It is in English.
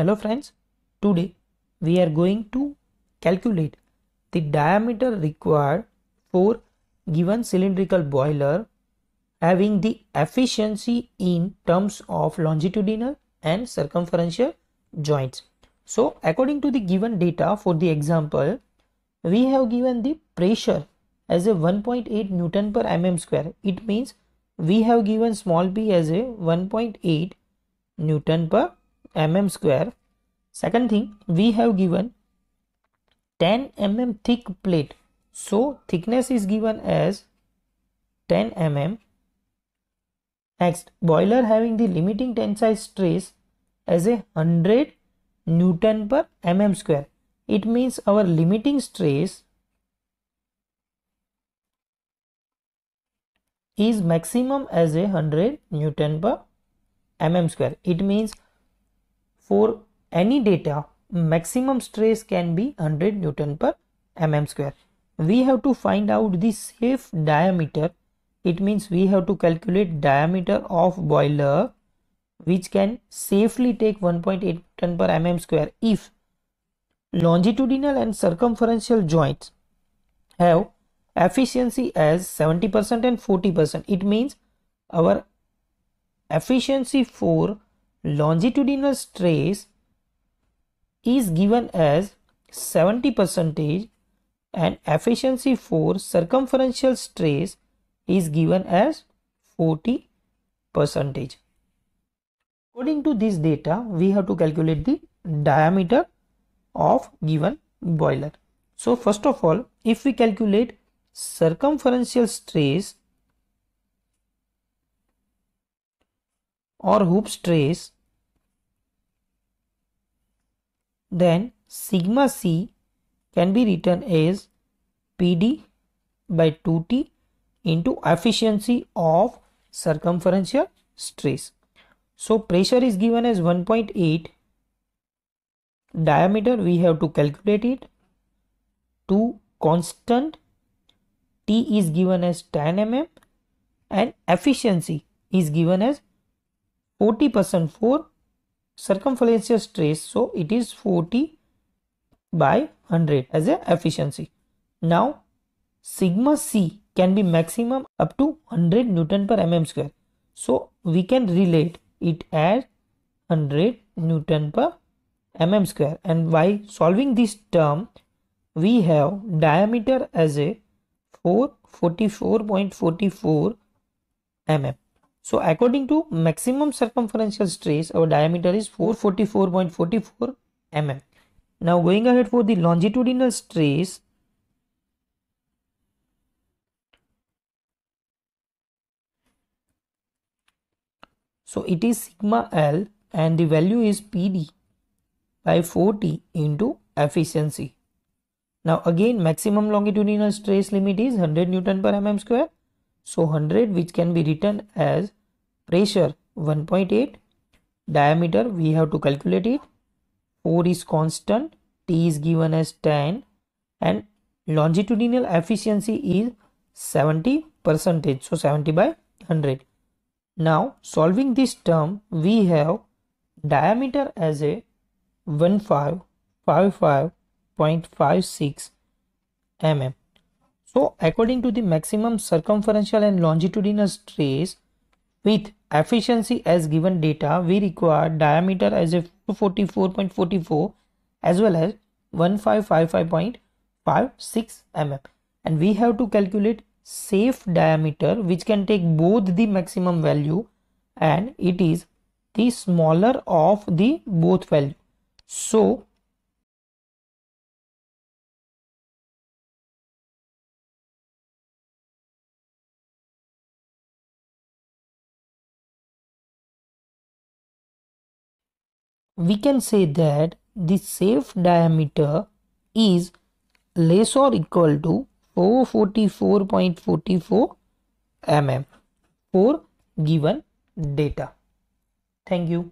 Hello friends, today we are going to calculate the diameter required for given cylindrical boiler having the efficiency in terms of longitudinal and circumferential joints. So according to the given data for the example, we have given the pressure as a 1.8 Newton per mm square. It means we have given small p as a 1.8 Newton per mm square second thing we have given 10 mm thick plate so thickness is given as 10 mm next boiler having the limiting tensile stress as a 100 newton per mm square it means our limiting stress is maximum as a 100 newton per mm square it means for any data maximum stress can be 100 newton per mm square we have to find out the safe diameter it means we have to calculate diameter of boiler which can safely take 1.8 ton per mm square if longitudinal and circumferential joints have efficiency as 70% and 40% it means our efficiency for longitudinal stress is given as 70 percentage and efficiency for circumferential stress is given as 40 percentage. According to this data, we have to calculate the diameter of given boiler. So first of all, if we calculate circumferential stress or hoop stress then sigma c can be written as pd by 2t into efficiency of circumferential stress. So pressure is given as 1.8 diameter we have to calculate it to constant t is given as 10 mm and efficiency is given as 40% for circumferential stress so it is 40 by 100 as a efficiency now sigma c can be maximum up to 100 newton per mm square so we can relate it as 100 newton per mm square and by solving this term we have diameter as a 444.44 mm so according to maximum circumferential stress, our diameter is 444.44 mm. Now going ahead for the longitudinal stress, So it is sigma L and the value is PD by 40 into efficiency. Now again maximum longitudinal stress limit is 100 Newton per mm square so 100 which can be written as pressure 1.8 diameter we have to calculate it 4 is constant t is given as 10 and longitudinal efficiency is 70 percentage so 70 by 100 now solving this term we have diameter as a 1555.56 mm so according to the maximum circumferential and longitudinal stress with efficiency as given data, we require diameter as a 44.44 as well as 1555.56 mm and we have to calculate safe diameter which can take both the maximum value and it is the smaller of the both value. So we can say that the safe diameter is less or equal to 444.44 mm for given data. Thank you.